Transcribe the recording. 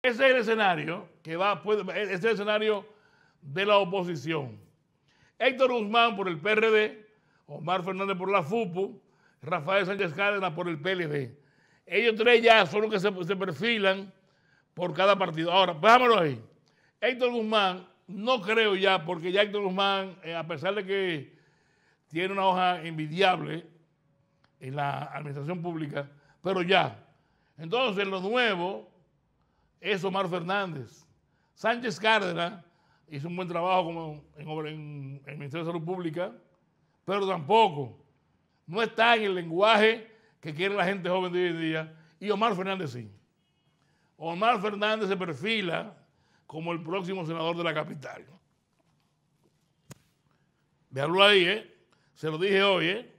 Ese es el escenario que va, escenario de la oposición. Héctor Guzmán por el PRD, Omar Fernández por la FUPU, Rafael Sánchez Cárdenas por el PLD. Ellos tres ya son los que se, perfilan por cada partido. Ahora, vámonos ahí. Héctor Guzmán, no creo ya, porque ya Héctor Guzmán, eh, a pesar de que tiene una hoja envidiable en la administración pública, pero ya. Entonces, lo nuevo es Omar Fernández. Sánchez Cárdenas hizo un buen trabajo como en, el Ministerio de Salud Pública, pero tampoco. No está en el lenguaje que quiere la gente joven de hoy en día. Y Omar Fernández sí. Omar Fernández se perfila como el próximo senador de la capital. Veanlo ahí, ¿eh? Se lo dije hoy, ¿eh?